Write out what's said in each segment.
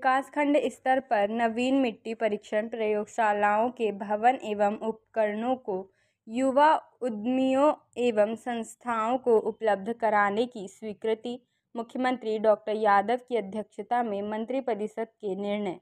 विकासखंड स्तर पर नवीन मिट्टी परीक्षण प्रयोगशालाओं के भवन एवं उपकरणों को युवा उद्यमियों एवं संस्थाओं को उपलब्ध कराने की स्वीकृति मुख्यमंत्री डॉक्टर यादव की अध्यक्षता में मंत्रिपरिषद के निर्णय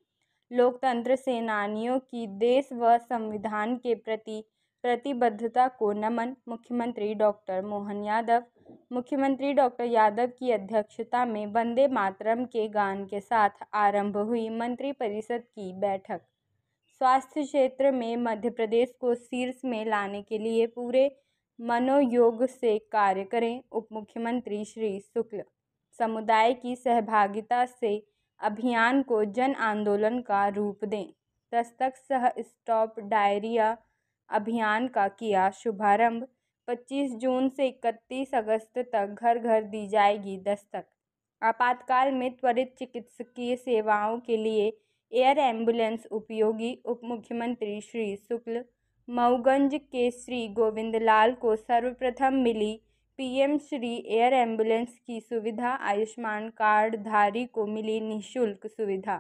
लोकतंत्र सेनानियों की देश व संविधान के प्रति प्रतिबद्धता को नमन मुख्यमंत्री डॉक्टर मोहन यादव मुख्यमंत्री डॉक्टर यादव की अध्यक्षता में वंदे मातरम के गान के साथ आरंभ हुई मंत्रिपरिषद की बैठक स्वास्थ्य क्षेत्र में मध्य प्रदेश को शीर्ष में लाने के लिए पूरे मनोयोग से कार्य करें उप मुख्यमंत्री श्री शुक्ल समुदाय की सहभागिता से अभियान को जन आंदोलन का रूप दें दस्तक सह स्टॉप डायरिया अभियान का किया शुभारंभ पच्चीस जून से इकतीस अगस्त तक घर घर दी जाएगी दस्तक आपातकाल में त्वरित चिकित्सकीय सेवाओं के लिए एयर एम्बुलेंस उपयोगी उप मुख्यमंत्री श्री शुक्ल मऊगंज के श्री गोविंद लाल को सर्वप्रथम मिली पीएम श्री एयर एम्बुलेंस की सुविधा आयुष्मान कार्ड धारी को मिली निशुल्क सुविधा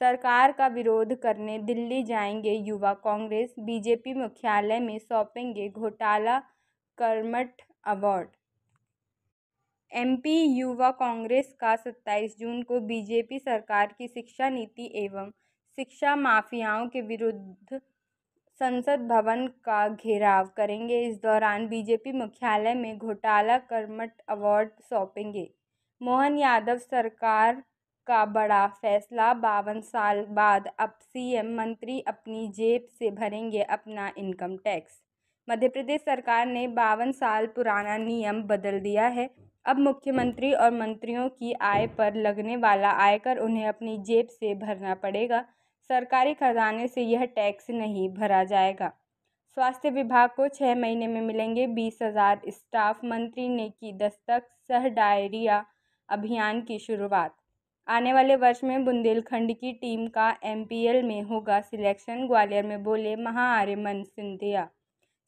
सरकार का विरोध करने दिल्ली जाएंगे युवा कांग्रेस बीजेपी मुख्यालय में सौंपेंगे घोटाला कर्मठ अवार्ड एमपी युवा कांग्रेस का 27 जून को बीजेपी सरकार की शिक्षा नीति एवं शिक्षा माफियाओं के विरुद्ध संसद भवन का घेराव करेंगे इस दौरान बीजेपी मुख्यालय में घोटाला कर्मठ अवार्ड सौंपेंगे मोहन यादव सरकार का बड़ा फैसला बावन साल बाद अब सीएम मंत्री अपनी जेब से भरेंगे अपना इनकम टैक्स मध्य प्रदेश सरकार ने बावन साल पुराना नियम बदल दिया है अब मुख्यमंत्री और मंत्रियों की आय पर लगने वाला आयकर उन्हें अपनी जेब से भरना पड़ेगा सरकारी खजाने से यह टैक्स नहीं भरा जाएगा स्वास्थ्य विभाग को छः महीने में मिलेंगे बीस हज़ार स्टाफ मंत्री ने की दस्तक सह डायरिया अभियान की शुरुआत आने वाले वर्ष में बुंदेलखंड की टीम का एमपीएल में होगा सिलेक्शन ग्वालियर में बोले महाआर्यमन सिंधिया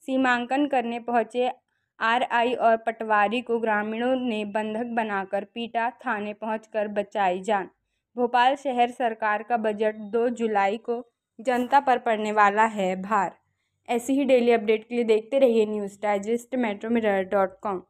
सीमांकन करने पहुंचे आरआई और पटवारी को ग्रामीणों ने बंधक बनाकर पीटा थाने पहुंचकर बचाई जान भोपाल शहर सरकार का बजट दो जुलाई को जनता पर पड़ने वाला है भार ऐसी ही डेली अपडेट के लिए देखते रहिए news digest metro mirror dot com